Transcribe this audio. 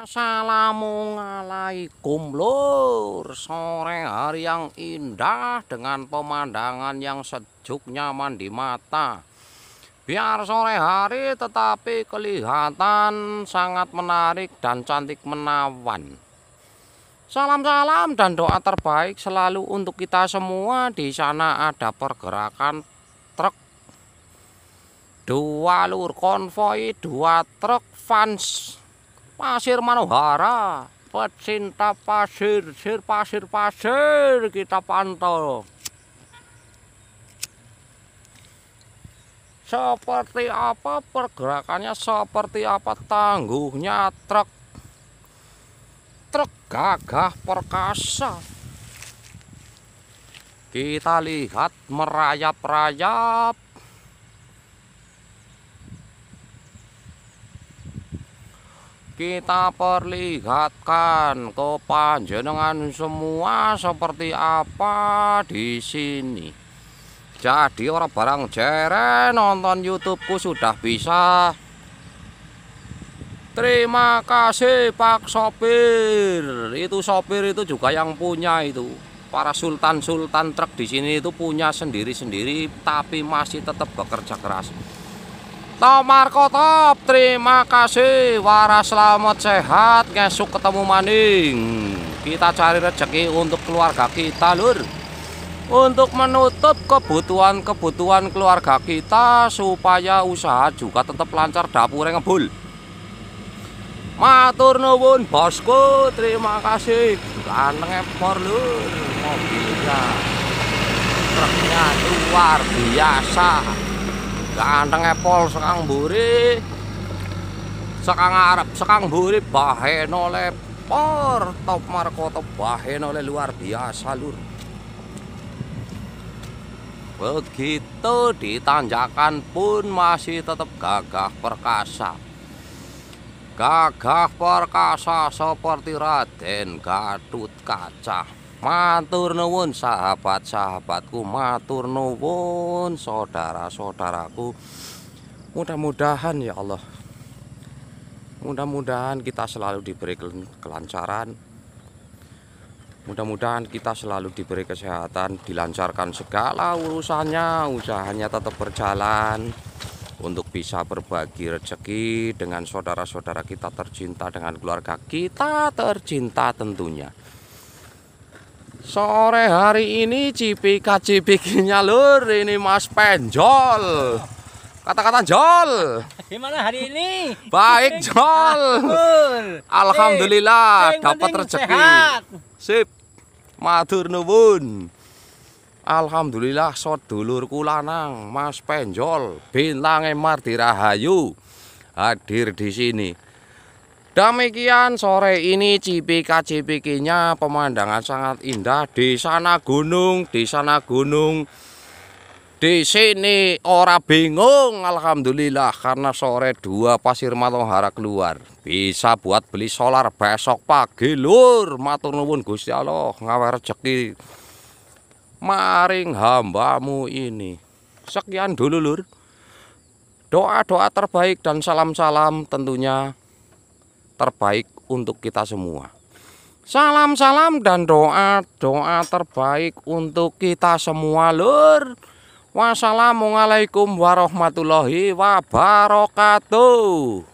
Assalamualaikum lur Sore hari yang indah Dengan pemandangan yang sejuk nyaman di mata Biar sore hari tetapi kelihatan sangat menarik dan cantik menawan Salam-salam dan doa terbaik selalu untuk kita semua Di sana ada pergerakan truk Dua lur konvoi, dua truk fans pasir Manohara pecinta pasir sir pasir pasir kita pantau seperti apa pergerakannya seperti apa tangguhnya truk truk gagah perkasa kita lihat merayap-rayap kita perlihatkan ke panjenengan semua seperti apa di sini. Jadi orang barang jere nonton YouTubeku sudah bisa. Terima kasih Pak sopir. Itu sopir itu juga yang punya itu. Para sultan-sultan truk di sini itu punya sendiri-sendiri tapi masih tetap bekerja keras. Tomarko top, terima kasih waras selamat sehat ngesuk ketemu maning kita cari rezeki untuk keluarga kita lur untuk menutup kebutuhan-kebutuhan keluarga kita supaya usaha juga tetap lancar dapur yang ngebul matur nuwun bosku terima kasih ganteng ekor lur mobilnya truknya luar biasa ganteng epol sekang buri sekang Arab sekang buri bahen oleh por top Marco top bahen oleh luar biasa lur begitu tanjakan pun masih tetap gagah perkasa gagah perkasa seperti Raden Gadut Kaca Matur nuwun sahabat-sahabatku, matur nuwun saudara-saudaraku. Mudah-mudahan ya Allah. Mudah-mudahan kita selalu diberi kelancaran. Mudah-mudahan kita selalu diberi kesehatan, dilancarkan segala urusannya, usahanya tetap berjalan untuk bisa berbagi rezeki dengan saudara-saudara kita tercinta dengan keluarga kita tercinta tentunya. Sore hari ini cipika cipikinya lur ini Mas Penjol. Kata-kata jol. Gimana hari ini? Baik jol. Alhamdulillah dapat rezeki. Sip. Matur nuwun. Alhamdulillah sedulurku lanang Mas Penjol bintang Emar hadir di sini. Demikian sore ini cpk cpk pemandangan sangat indah. Di sana gunung, di sana gunung. Di sini ora bingung Alhamdulillah karena sore dua pasir hara keluar. Bisa buat beli solar besok pagi lur. Matur nuwun Gusti Allah ngawer rezeki maring hambamu ini. Sekian dulu lur. Doa-doa terbaik dan salam-salam tentunya terbaik untuk kita semua. Salam-salam dan doa-doa terbaik untuk kita semua, Lur. Wassalamualaikum warahmatullahi wabarakatuh.